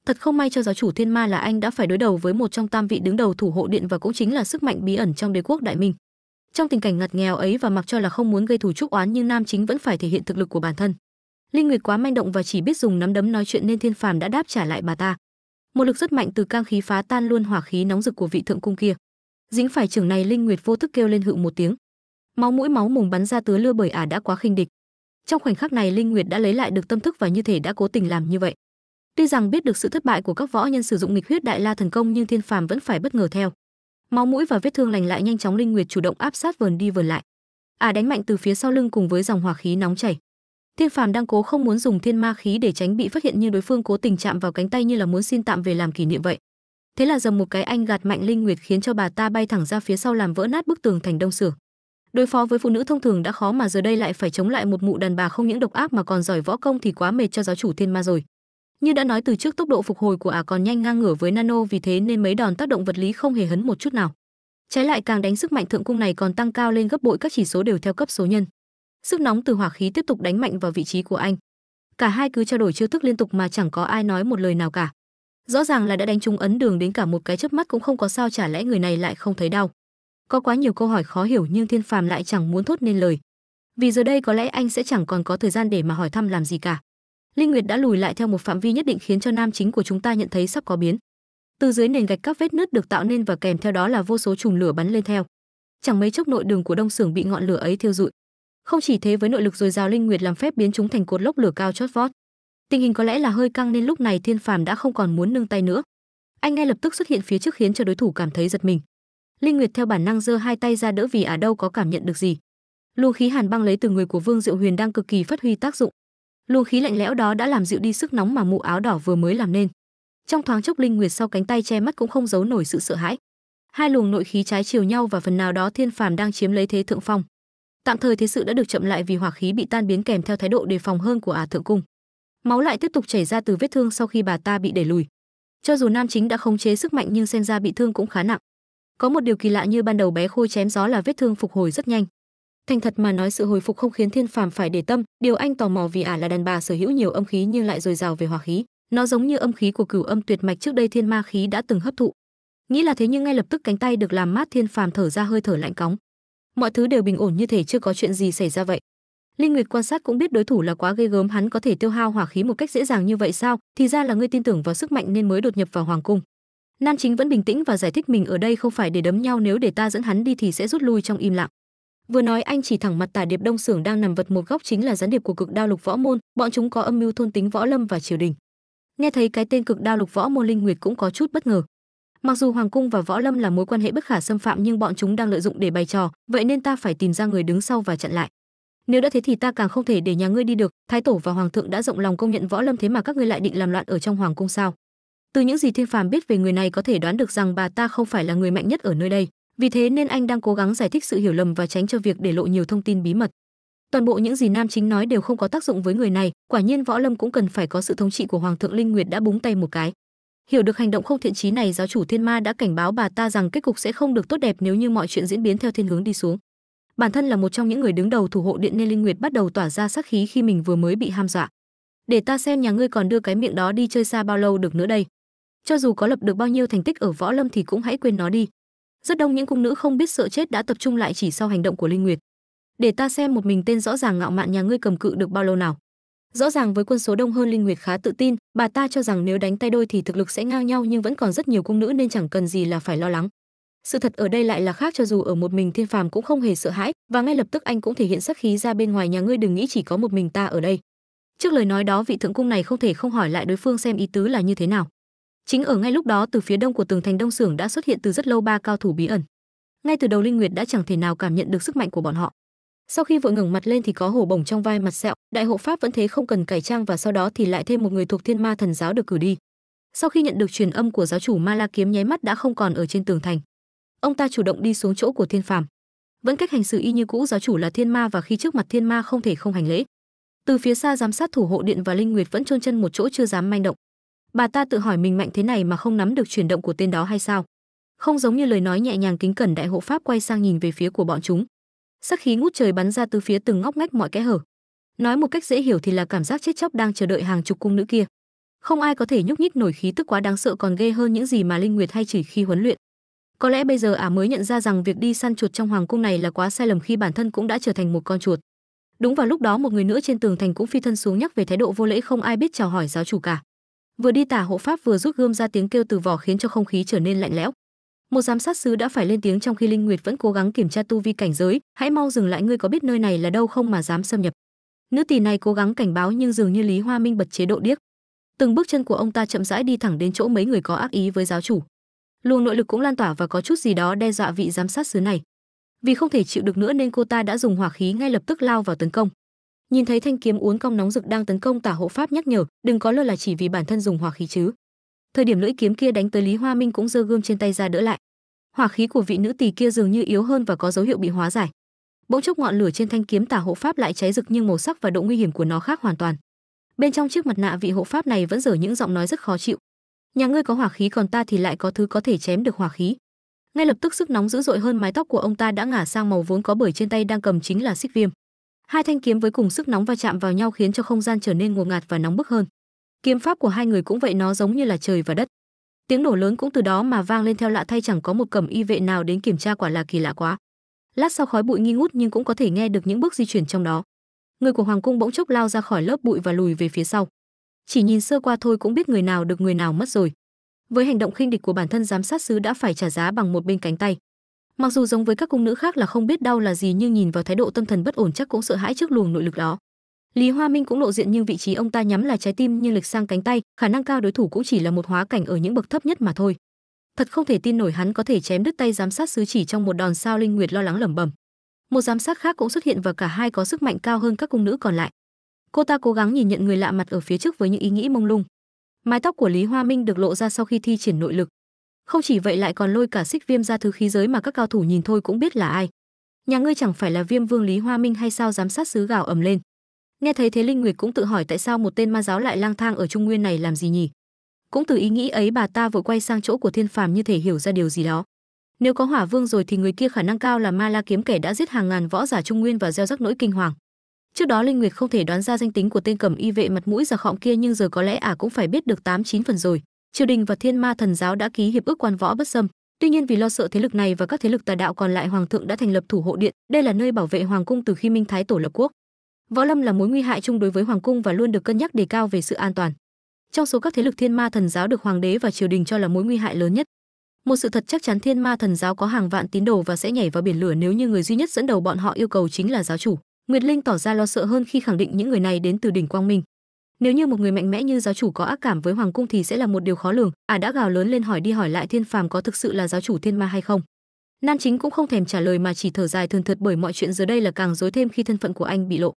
thật không may cho giáo chủ thiên ma là anh đã phải đối đầu với một trong tam vị đứng đầu thủ hộ điện và cũng chính là sức mạnh bí ẩn trong đế quốc đại minh trong tình cảnh ngặt nghèo ấy và mặc cho là không muốn gây thù chuốc oán nhưng nam chính vẫn phải thể hiện thực lực của bản thân linh nguyệt quá manh động và chỉ biết dùng nắm đấm nói chuyện nên thiên phàm đã đáp trả lại bà ta một lực rất mạnh từ cang khí phá tan luôn hỏa khí nóng rực của vị thượng cung kia dính phải trưởng này linh nguyệt vô thức kêu lên hự một tiếng máu mũi máu mùng bắn ra tứa lưa bởi ả đã quá khinh địch trong khoảnh khắc này linh nguyệt đã lấy lại được tâm thức và như thể đã cố tình làm như vậy tuy rằng biết được sự thất bại của các võ nhân sử dụng nghịch huyết đại la thần công nhưng thiên phàm vẫn phải bất ngờ theo máu mũi và vết thương lành lại nhanh chóng linh nguyệt chủ động áp sát vờn đi vờn lại à đánh mạnh từ phía sau lưng cùng với dòng hỏa khí nóng chảy thiên phàm đang cố không muốn dùng thiên ma khí để tránh bị phát hiện nhưng đối phương cố tình chạm vào cánh tay như là muốn xin tạm về làm kỷ niệm vậy thế là dầm một cái anh gạt mạnh linh nguyệt khiến cho bà ta bay thẳng ra phía sau làm vỡ nát bức tường thành đông sửa đối phó với phụ nữ thông thường đã khó mà giờ đây lại phải chống lại một mụ đàn bà không những độc ác mà còn giỏi võ công thì quá mệt cho giáo chủ thiên ma rồi như đã nói từ trước tốc độ phục hồi của ả còn nhanh ngang ngửa với nano vì thế nên mấy đòn tác động vật lý không hề hấn một chút nào trái lại càng đánh sức mạnh thượng cung này còn tăng cao lên gấp bội các chỉ số đều theo cấp số nhân sức nóng từ hỏa khí tiếp tục đánh mạnh vào vị trí của anh cả hai cứ trao đổi chiêu thức liên tục mà chẳng có ai nói một lời nào cả rõ ràng là đã đánh trúng ấn đường đến cả một cái chớp mắt cũng không có sao chả lẽ người này lại không thấy đau có quá nhiều câu hỏi khó hiểu nhưng Thiên Phàm lại chẳng muốn thốt nên lời. Vì giờ đây có lẽ anh sẽ chẳng còn có thời gian để mà hỏi thăm làm gì cả. Linh Nguyệt đã lùi lại theo một phạm vi nhất định khiến cho nam chính của chúng ta nhận thấy sắp có biến. Từ dưới nền gạch các vết nứt được tạo nên và kèm theo đó là vô số chùm lửa bắn lên theo. Chẳng mấy chốc nội đường của Đông Sưởng bị ngọn lửa ấy thiêu rụi. Không chỉ thế với nội lực dồi dào Linh Nguyệt làm phép biến chúng thành cột lốc lửa cao chót vót. Tình hình có lẽ là hơi căng nên lúc này Thiên Phàm đã không còn muốn nâng tay nữa. Anh ngay lập tức xuất hiện phía trước khiến cho đối thủ cảm thấy giật mình. Linh Nguyệt theo bản năng giơ hai tay ra đỡ vì ở à đâu có cảm nhận được gì. Luồng khí hàn băng lấy từ người của Vương Diệu Huyền đang cực kỳ phát huy tác dụng. Luồng khí lạnh lẽo đó đã làm dịu đi sức nóng mà mũ áo đỏ vừa mới làm nên. Trong thoáng chốc Linh Nguyệt sau cánh tay che mắt cũng không giấu nổi sự sợ hãi. Hai luồng nội khí trái chiều nhau và phần nào đó thiên phàm đang chiếm lấy thế thượng phong. Tạm thời thế sự đã được chậm lại vì hỏa khí bị tan biến kèm theo thái độ đề phòng hơn của ả à thượng cung. Máu lại tiếp tục chảy ra từ vết thương sau khi bà ta bị đẩy lùi. Cho dù nam chính đã khống chế sức mạnh nhưng xem ra bị thương cũng khá nặng có một điều kỳ lạ như ban đầu bé Khôi chém gió là vết thương phục hồi rất nhanh. Thành thật mà nói sự hồi phục không khiến Thiên Phàm phải để tâm, điều anh tò mò vì ả là đàn bà sở hữu nhiều âm khí nhưng lại dồi dào về hỏa khí, nó giống như âm khí của cửu âm tuyệt mạch trước đây thiên ma khí đã từng hấp thụ. Nghĩ là thế nhưng ngay lập tức cánh tay được làm mát Thiên Phàm thở ra hơi thở lạnh cóng. Mọi thứ đều bình ổn như thể chưa có chuyện gì xảy ra vậy. Linh Nguyệt quan sát cũng biết đối thủ là quá ghê gớm, hắn có thể tiêu hao hỏa khí một cách dễ dàng như vậy sao? Thì ra là ngươi tin tưởng vào sức mạnh nên mới đột nhập vào hoàng cung. Nam Chính vẫn bình tĩnh và giải thích mình ở đây không phải để đấm nhau nếu để ta dẫn hắn đi thì sẽ rút lui trong im lặng. Vừa nói anh chỉ thẳng mặt Tả Điệp Đông Sưởng đang nằm vật một góc chính là gián điệp của Cực Đao Lục Võ Môn, bọn chúng có âm mưu thôn tính võ lâm và triều đình. Nghe thấy cái tên Cực Đao Lục Võ Môn Linh Nguyệt cũng có chút bất ngờ. Mặc dù hoàng cung và võ lâm là mối quan hệ bất khả xâm phạm nhưng bọn chúng đang lợi dụng để bày trò, vậy nên ta phải tìm ra người đứng sau và chặn lại. Nếu đã thế thì ta càng không thể để nhà ngươi đi được, thái tổ và hoàng thượng đã rộng lòng công nhận võ lâm thế mà các ngươi lại định làm loạn ở trong hoàng cung sao? Từ những gì Thiên Phàm biết về người này có thể đoán được rằng bà ta không phải là người mạnh nhất ở nơi đây, vì thế nên anh đang cố gắng giải thích sự hiểu lầm và tránh cho việc để lộ nhiều thông tin bí mật. Toàn bộ những gì Nam Chính nói đều không có tác dụng với người này, quả nhiên Võ Lâm cũng cần phải có sự thống trị của Hoàng thượng Linh Nguyệt đã búng tay một cái. Hiểu được hành động không thiện chí này, giáo chủ Thiên Ma đã cảnh báo bà ta rằng kết cục sẽ không được tốt đẹp nếu như mọi chuyện diễn biến theo thiên hướng đi xuống. Bản thân là một trong những người đứng đầu thủ hộ điện nên Linh Nguyệt bắt đầu tỏa ra sát khí khi mình vừa mới bị ham dọa. "Để ta xem nhà ngươi còn đưa cái miệng đó đi chơi xa bao lâu được nữa đây." cho dù có lập được bao nhiêu thành tích ở võ lâm thì cũng hãy quên nó đi rất đông những cung nữ không biết sợ chết đã tập trung lại chỉ sau hành động của linh nguyệt để ta xem một mình tên rõ ràng ngạo mạn nhà ngươi cầm cự được bao lâu nào rõ ràng với quân số đông hơn linh nguyệt khá tự tin bà ta cho rằng nếu đánh tay đôi thì thực lực sẽ ngang nhau nhưng vẫn còn rất nhiều cung nữ nên chẳng cần gì là phải lo lắng sự thật ở đây lại là khác cho dù ở một mình thiên phàm cũng không hề sợ hãi và ngay lập tức anh cũng thể hiện sắc khí ra bên ngoài nhà ngươi đừng nghĩ chỉ có một mình ta ở đây trước lời nói đó vị thượng cung này không thể không hỏi lại đối phương xem ý tứ là như thế nào Chính ở ngay lúc đó từ phía đông của tường thành Đông Xưởng đã xuất hiện từ rất lâu ba cao thủ bí ẩn. Ngay từ đầu Linh Nguyệt đã chẳng thể nào cảm nhận được sức mạnh của bọn họ. Sau khi vội ngẩng mặt lên thì có hổ bổng trong vai mặt sẹo, đại hộ pháp vẫn thế không cần cải trang và sau đó thì lại thêm một người thuộc Thiên Ma thần giáo được cử đi. Sau khi nhận được truyền âm của giáo chủ Ma La kiếm nháy mắt đã không còn ở trên tường thành. Ông ta chủ động đi xuống chỗ của Thiên Phàm. Vẫn cách hành xử y như cũ giáo chủ là Thiên Ma và khi trước mặt Thiên Ma không thể không hành lễ. Từ phía xa giám sát thủ hộ điện và Linh Nguyệt vẫn chôn chân một chỗ chưa dám manh động. Bà ta tự hỏi mình mạnh thế này mà không nắm được chuyển động của tên đó hay sao? Không giống như lời nói nhẹ nhàng kính cẩn đại hộ pháp quay sang nhìn về phía của bọn chúng. Sắc khí ngút trời bắn ra từ phía từng ngóc ngách mọi kẽ hở. Nói một cách dễ hiểu thì là cảm giác chết chóc đang chờ đợi hàng chục cung nữ kia. Không ai có thể nhúc nhích nổi khí tức quá đáng sợ còn ghê hơn những gì mà Linh Nguyệt hay chỉ khi huấn luyện. Có lẽ bây giờ ả mới nhận ra rằng việc đi săn chuột trong hoàng cung này là quá sai lầm khi bản thân cũng đã trở thành một con chuột. Đúng vào lúc đó một người nữa trên tường thành cũng phi thân xuống nhắc về thái độ vô lễ không ai biết chào hỏi giáo chủ cả vừa đi tả hộ pháp vừa rút gươm ra tiếng kêu từ vỏ khiến cho không khí trở nên lạnh lẽo một giám sát sứ đã phải lên tiếng trong khi linh nguyệt vẫn cố gắng kiểm tra tu vi cảnh giới hãy mau dừng lại ngươi có biết nơi này là đâu không mà dám xâm nhập nữ tỷ này cố gắng cảnh báo nhưng dường như lý hoa minh bật chế độ điếc từng bước chân của ông ta chậm rãi đi thẳng đến chỗ mấy người có ác ý với giáo chủ luồng nội lực cũng lan tỏa và có chút gì đó đe dọa vị giám sát sứ này vì không thể chịu được nữa nên cô ta đã dùng hỏa khí ngay lập tức lao vào tấn công nhìn thấy thanh kiếm uốn cong nóng rực đang tấn công tả hộ pháp nhắc nhở đừng có lơ là chỉ vì bản thân dùng hỏa khí chứ thời điểm lưỡi kiếm kia đánh tới lý hoa minh cũng giơ gươm trên tay ra đỡ lại hỏa khí của vị nữ tỳ kia dường như yếu hơn và có dấu hiệu bị hóa giải bỗng chốc ngọn lửa trên thanh kiếm tả hộ pháp lại cháy rực nhưng màu sắc và độ nguy hiểm của nó khác hoàn toàn bên trong chiếc mặt nạ vị hộ pháp này vẫn dở những giọng nói rất khó chịu nhà ngươi có hỏa khí còn ta thì lại có thứ có thể chém được hỏa khí ngay lập tức sức nóng dữ dội hơn mái tóc của ông ta đã ngả sang màu vốn có bởi trên tay đang cầm chính là xích viêm Hai thanh kiếm với cùng sức nóng va chạm vào nhau khiến cho không gian trở nên ngột ngạt và nóng bức hơn. Kiếm pháp của hai người cũng vậy nó giống như là trời và đất. Tiếng nổ lớn cũng từ đó mà vang lên theo lạ thay chẳng có một cẩm y vệ nào đến kiểm tra quả là kỳ lạ quá. Lát sau khói bụi nghi ngút nhưng cũng có thể nghe được những bước di chuyển trong đó. Người của hoàng cung bỗng chốc lao ra khỏi lớp bụi và lùi về phía sau. Chỉ nhìn sơ qua thôi cũng biết người nào được người nào mất rồi. Với hành động khinh địch của bản thân giám sát sứ đã phải trả giá bằng một bên cánh tay mặc dù giống với các cung nữ khác là không biết đau là gì nhưng nhìn vào thái độ tâm thần bất ổn chắc cũng sợ hãi trước luồng nội lực đó lý hoa minh cũng lộ diện nhưng vị trí ông ta nhắm là trái tim nhưng lệch sang cánh tay khả năng cao đối thủ cũng chỉ là một hóa cảnh ở những bậc thấp nhất mà thôi thật không thể tin nổi hắn có thể chém đứt tay giám sát sứ chỉ trong một đòn sao linh nguyệt lo lắng lẩm bẩm một giám sát khác cũng xuất hiện và cả hai có sức mạnh cao hơn các cung nữ còn lại cô ta cố gắng nhìn nhận người lạ mặt ở phía trước với những ý nghĩ mông lung mái tóc của lý hoa minh được lộ ra sau khi thi triển nội lực không chỉ vậy lại còn lôi cả xích viêm ra thứ khí giới mà các cao thủ nhìn thôi cũng biết là ai nhà ngươi chẳng phải là viêm vương lý hoa minh hay sao giám sát sứ gào ầm lên nghe thấy thế linh nguyệt cũng tự hỏi tại sao một tên ma giáo lại lang thang ở trung nguyên này làm gì nhỉ cũng từ ý nghĩ ấy bà ta vội quay sang chỗ của thiên phàm như thể hiểu ra điều gì đó nếu có hỏa vương rồi thì người kia khả năng cao là ma la kiếm kẻ đã giết hàng ngàn võ giả trung nguyên và gieo rắc nỗi kinh hoàng trước đó linh nguyệt không thể đoán ra danh tính của tên cầm y vệ mặt mũi già khọng kia nhưng giờ có lẽ ả à cũng phải biết được tám chín phần rồi triều đình và thiên ma thần giáo đã ký hiệp ước quan võ bất xâm tuy nhiên vì lo sợ thế lực này và các thế lực tà đạo còn lại hoàng thượng đã thành lập thủ hộ điện đây là nơi bảo vệ hoàng cung từ khi minh thái tổ lập quốc võ lâm là mối nguy hại chung đối với hoàng cung và luôn được cân nhắc đề cao về sự an toàn trong số các thế lực thiên ma thần giáo được hoàng đế và triều đình cho là mối nguy hại lớn nhất một sự thật chắc chắn thiên ma thần giáo có hàng vạn tín đồ và sẽ nhảy vào biển lửa nếu như người duy nhất dẫn đầu bọn họ yêu cầu chính là giáo chủ nguyệt linh tỏ ra lo sợ hơn khi khẳng định những người này đến từ đỉnh quang minh nếu như một người mạnh mẽ như giáo chủ có ác cảm với hoàng cung thì sẽ là một điều khó lường ả à, đã gào lớn lên hỏi đi hỏi lại thiên phàm có thực sự là giáo chủ thiên ma hay không nan chính cũng không thèm trả lời mà chỉ thở dài thường thượt bởi mọi chuyện giờ đây là càng dối thêm khi thân phận của anh bị lộ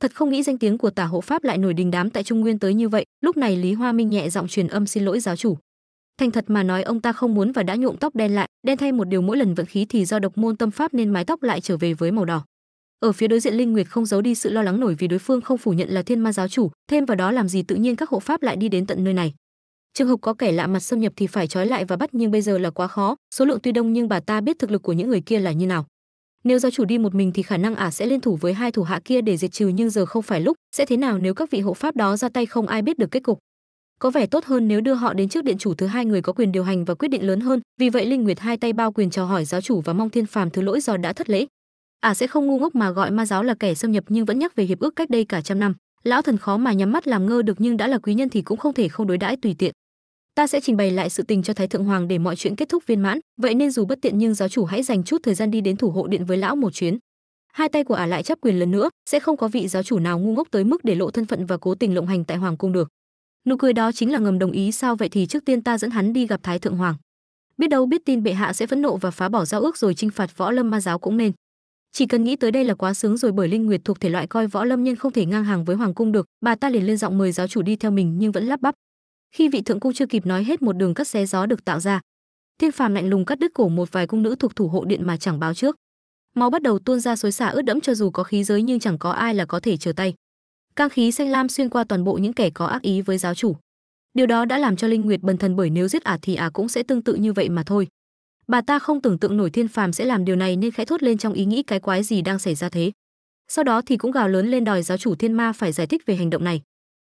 thật không nghĩ danh tiếng của tả hộ pháp lại nổi đình đám tại trung nguyên tới như vậy lúc này lý hoa minh nhẹ giọng truyền âm xin lỗi giáo chủ thành thật mà nói ông ta không muốn và đã nhuộm tóc đen lại đen thay một điều mỗi lần vận khí thì do độc môn tâm pháp nên mái tóc lại trở về với màu đỏ ở phía đối diện linh nguyệt không giấu đi sự lo lắng nổi vì đối phương không phủ nhận là thiên ma giáo chủ thêm vào đó làm gì tự nhiên các hộ pháp lại đi đến tận nơi này trường hợp có kẻ lạ mặt xâm nhập thì phải trói lại và bắt nhưng bây giờ là quá khó số lượng tuy đông nhưng bà ta biết thực lực của những người kia là như nào nếu giáo chủ đi một mình thì khả năng ả sẽ liên thủ với hai thủ hạ kia để diệt trừ nhưng giờ không phải lúc sẽ thế nào nếu các vị hộ pháp đó ra tay không ai biết được kết cục có vẻ tốt hơn nếu đưa họ đến trước điện chủ thứ hai người có quyền điều hành và quyết định lớn hơn vì vậy linh nguyệt hai tay bao quyền chào hỏi giáo chủ và mong thiên phàm thứ lỗi do đã thất lễ ả à, sẽ không ngu ngốc mà gọi ma giáo là kẻ xâm nhập nhưng vẫn nhắc về hiệp ước cách đây cả trăm năm lão thần khó mà nhắm mắt làm ngơ được nhưng đã là quý nhân thì cũng không thể không đối đãi tùy tiện ta sẽ trình bày lại sự tình cho thái thượng hoàng để mọi chuyện kết thúc viên mãn vậy nên dù bất tiện nhưng giáo chủ hãy dành chút thời gian đi đến thủ hộ điện với lão một chuyến hai tay của ả lại chấp quyền lần nữa sẽ không có vị giáo chủ nào ngu ngốc tới mức để lộ thân phận và cố tình lộng hành tại hoàng cung được nụ cười đó chính là ngầm đồng ý sao vậy thì trước tiên ta dẫn hắn đi gặp thái thượng hoàng biết đâu biết tin bệ hạ sẽ phẫn nộ và phá bỏ giao ước rồi chinh phạt võ lâm ma giáo cũng nên chỉ cần nghĩ tới đây là quá sướng rồi bởi linh nguyệt thuộc thể loại coi võ lâm nhân không thể ngang hàng với hoàng cung được bà ta liền lên giọng mời giáo chủ đi theo mình nhưng vẫn lắp bắp khi vị thượng cung chưa kịp nói hết một đường cắt xé gió được tạo ra thiên phàm lạnh lùng cắt đứt cổ một vài cung nữ thuộc thủ hộ điện mà chẳng báo trước máu bắt đầu tuôn ra xối xả ướt đẫm cho dù có khí giới nhưng chẳng có ai là có thể trở tay cang khí xanh lam xuyên qua toàn bộ những kẻ có ác ý với giáo chủ điều đó đã làm cho linh nguyệt bần thần bởi nếu giết ả à thì ả à cũng sẽ tương tự như vậy mà thôi Bà ta không tưởng tượng nổi Thiên Phàm sẽ làm điều này nên khẽ thốt lên trong ý nghĩ cái quái gì đang xảy ra thế. Sau đó thì cũng gào lớn lên đòi giáo chủ Thiên Ma phải giải thích về hành động này.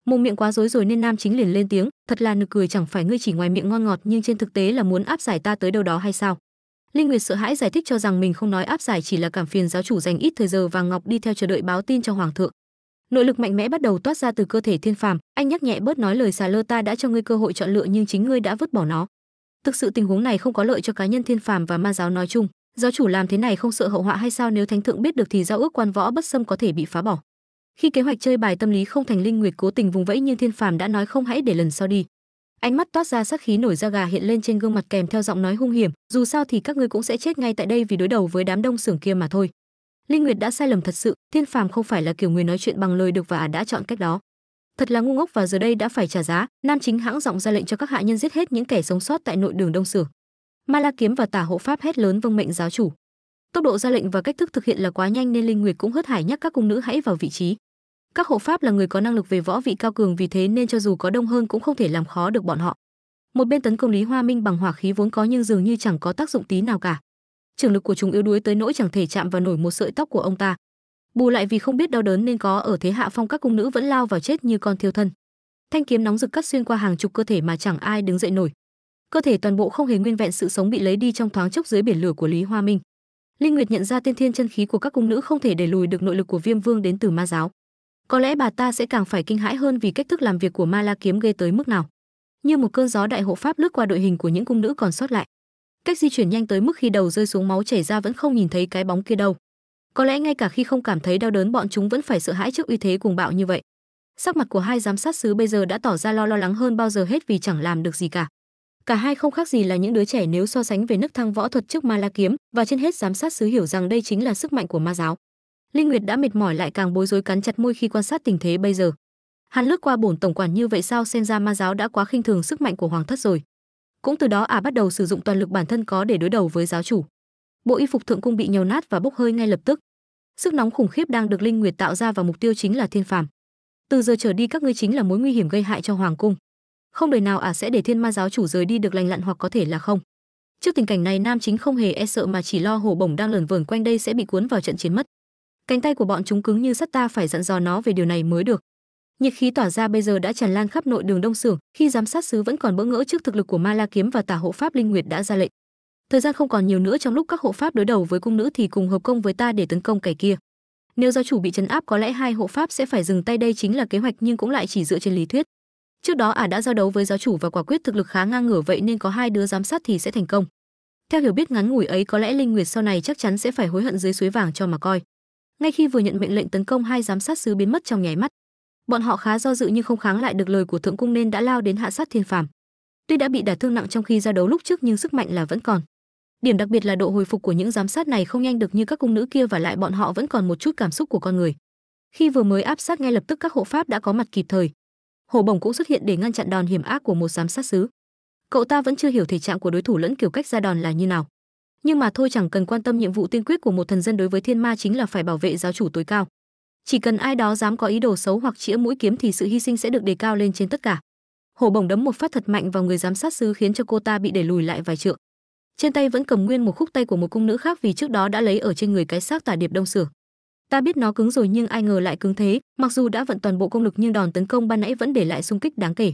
Mồm miệng quá rối rồi nên nam chính liền lên tiếng, thật là nực cười chẳng phải ngươi chỉ ngoài miệng ngon ngọt nhưng trên thực tế là muốn áp giải ta tới đâu đó hay sao? Linh Nguyệt sợ hãi giải thích cho rằng mình không nói áp giải chỉ là cảm phiền giáo chủ dành ít thời giờ và ngọc đi theo chờ đợi báo tin cho hoàng thượng. Nội lực mạnh mẽ bắt đầu toát ra từ cơ thể Thiên Phàm, anh nhắc nhẹ bớt nói lời xà lơ ta đã cho ngươi cơ hội chọn lựa nhưng chính ngươi đã vứt bỏ nó thực sự tình huống này không có lợi cho cá nhân thiên phàm và ma giáo nói chung giáo chủ làm thế này không sợ hậu họa hay sao nếu thánh thượng biết được thì giao ước quan võ bất xâm có thể bị phá bỏ khi kế hoạch chơi bài tâm lý không thành linh nguyệt cố tình vùng vẫy nhưng thiên phàm đã nói không hãy để lần sau đi ánh mắt toát ra sát khí nổi da gà hiện lên trên gương mặt kèm theo giọng nói hung hiểm dù sao thì các ngươi cũng sẽ chết ngay tại đây vì đối đầu với đám đông xưởng kia mà thôi linh nguyệt đã sai lầm thật sự thiên phàm không phải là kiểu người nói chuyện bằng lời được và đã chọn cách đó thật là ngu ngốc và giờ đây đã phải trả giá nam chính hãng giọng ra lệnh cho các hạ nhân giết hết những kẻ sống sót tại nội đường đông sử ma la kiếm và tả hộ pháp hét lớn vâng mệnh giáo chủ tốc độ ra lệnh và cách thức thực hiện là quá nhanh nên linh nguyệt cũng hớt hải nhắc các cung nữ hãy vào vị trí các hộ pháp là người có năng lực về võ vị cao cường vì thế nên cho dù có đông hơn cũng không thể làm khó được bọn họ một bên tấn công lý hoa minh bằng hỏa khí vốn có nhưng dường như chẳng có tác dụng tí nào cả trường lực của chúng yếu đuối tới nỗi chẳng thể chạm vào nổi một sợi tóc của ông ta bù lại vì không biết đau đớn nên có ở thế hạ phong các cung nữ vẫn lao vào chết như con thiêu thân thanh kiếm nóng rực cắt xuyên qua hàng chục cơ thể mà chẳng ai đứng dậy nổi cơ thể toàn bộ không hề nguyên vẹn sự sống bị lấy đi trong thoáng chốc dưới biển lửa của lý hoa minh linh nguyệt nhận ra tiên thiên chân khí của các cung nữ không thể đẩy lùi được nội lực của viêm vương đến từ ma giáo có lẽ bà ta sẽ càng phải kinh hãi hơn vì cách thức làm việc của ma la kiếm gây tới mức nào như một cơn gió đại hộ pháp lướt qua đội hình của những cung nữ còn sót lại cách di chuyển nhanh tới mức khi đầu rơi xuống máu chảy ra vẫn không nhìn thấy cái bóng kia đâu có lẽ ngay cả khi không cảm thấy đau đớn bọn chúng vẫn phải sợ hãi trước uy thế cuồng bạo như vậy. Sắc mặt của hai giám sát sứ bây giờ đã tỏ ra lo lo lắng hơn bao giờ hết vì chẳng làm được gì cả. Cả hai không khác gì là những đứa trẻ nếu so sánh về nấc thăng võ thuật trước ma la kiếm và trên hết giám sát sứ hiểu rằng đây chính là sức mạnh của ma giáo. Linh Nguyệt đã mệt mỏi lại càng bối rối cắn chặt môi khi quan sát tình thế bây giờ. Hắn lướt qua bổn tổng quản như vậy sao xem ra ma giáo đã quá khinh thường sức mạnh của hoàng thất rồi. Cũng từ đó à bắt đầu sử dụng toàn lực bản thân có để đối đầu với giáo chủ bộ y phục thượng cung bị nhào nát và bốc hơi ngay lập tức sức nóng khủng khiếp đang được linh nguyệt tạo ra và mục tiêu chính là thiên phàm từ giờ trở đi các ngươi chính là mối nguy hiểm gây hại cho hoàng cung không đời nào ả à sẽ để thiên ma giáo chủ rời đi được lành lặn hoặc có thể là không trước tình cảnh này nam chính không hề e sợ mà chỉ lo hổ bổng đang lẩn vẩn quanh đây sẽ bị cuốn vào trận chiến mất cánh tay của bọn chúng cứng như sắt ta phải dặn dò nó về điều này mới được nhiệt khí tỏa ra bây giờ đã tràn lan khắp nội đường đông xưởng khi giám sát sứ vẫn còn bỡ ngỡ trước thực lực của ma la kiếm và tả hộ pháp linh nguyệt đã ra lệnh thời gian không còn nhiều nữa trong lúc các hộ pháp đối đầu với cung nữ thì cùng hợp công với ta để tấn công kẻ kia nếu giáo chủ bị trấn áp có lẽ hai hộ pháp sẽ phải dừng tay đây chính là kế hoạch nhưng cũng lại chỉ dựa trên lý thuyết trước đó ả à đã giao đấu với giáo chủ và quả quyết thực lực khá ngang ngửa vậy nên có hai đứa giám sát thì sẽ thành công theo hiểu biết ngắn ngủi ấy có lẽ linh nguyệt sau này chắc chắn sẽ phải hối hận dưới suối vàng cho mà coi ngay khi vừa nhận mệnh lệnh tấn công hai giám sát sứ biến mất trong nháy mắt bọn họ khá do dự nhưng không kháng lại được lời của thượng cung nên đã lao đến hạ sát thiên phàm tuy đã bị đả thương nặng trong khi giao đấu lúc trước nhưng sức mạnh là vẫn còn Điểm đặc biệt là độ hồi phục của những giám sát này không nhanh được như các cung nữ kia và lại bọn họ vẫn còn một chút cảm xúc của con người. Khi vừa mới áp sát ngay lập tức các hộ pháp đã có mặt kịp thời. Hồ Bổng cũng xuất hiện để ngăn chặn đòn hiểm ác của một giám sát sứ. Cậu ta vẫn chưa hiểu thể trạng của đối thủ lẫn kiểu cách ra đòn là như nào. Nhưng mà thôi chẳng cần quan tâm nhiệm vụ tiên quyết của một thần dân đối với thiên ma chính là phải bảo vệ giáo chủ tối cao. Chỉ cần ai đó dám có ý đồ xấu hoặc chĩa mũi kiếm thì sự hy sinh sẽ được đề cao lên trên tất cả. Hồ Bổng đấm một phát thật mạnh vào người giám sát sứ khiến cho cô ta bị đẩy lùi lại vài trượng trên tay vẫn cầm nguyên một khúc tay của một cung nữ khác vì trước đó đã lấy ở trên người cái xác tả điệp đông sửa ta biết nó cứng rồi nhưng ai ngờ lại cứng thế mặc dù đã vận toàn bộ công lực nhưng đòn tấn công ban nãy vẫn để lại xung kích đáng kể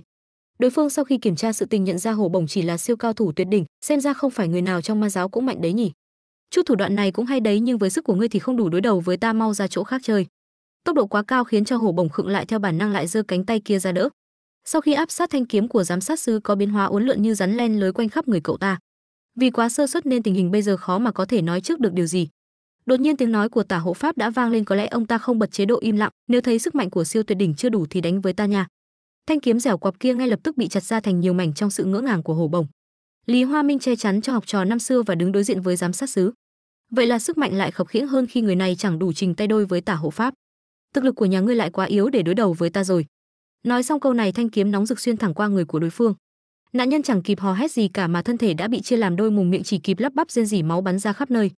đối phương sau khi kiểm tra sự tình nhận ra hồ bổng chỉ là siêu cao thủ tuyệt đỉnh xem ra không phải người nào trong ma giáo cũng mạnh đấy nhỉ chút thủ đoạn này cũng hay đấy nhưng với sức của ngươi thì không đủ đối đầu với ta mau ra chỗ khác chơi tốc độ quá cao khiến cho hồ bổng khựng lại theo bản năng lại giơ cánh tay kia ra đỡ sau khi áp sát thanh kiếm của giám sát sư có biến hóa uốn lượn như rắn len lưới quanh khắp người cậu ta vì quá sơ suất nên tình hình bây giờ khó mà có thể nói trước được điều gì đột nhiên tiếng nói của tả hộ pháp đã vang lên có lẽ ông ta không bật chế độ im lặng nếu thấy sức mạnh của siêu tuyệt đỉnh chưa đủ thì đánh với ta nha thanh kiếm dẻo quặp kia ngay lập tức bị chặt ra thành nhiều mảnh trong sự ngỡ ngàng của hồ bồng lý hoa minh che chắn cho học trò năm xưa và đứng đối diện với giám sát xứ vậy là sức mạnh lại khập khiễng hơn khi người này chẳng đủ trình tay đôi với tả hộ pháp thực lực của nhà ngươi lại quá yếu để đối đầu với ta rồi nói xong câu này thanh kiếm nóng rực xuyên thẳng qua người của đối phương nạn nhân chẳng kịp hò hét gì cả mà thân thể đã bị chia làm đôi mùng miệng chỉ kịp lắp bắp rên rỉ máu bắn ra khắp nơi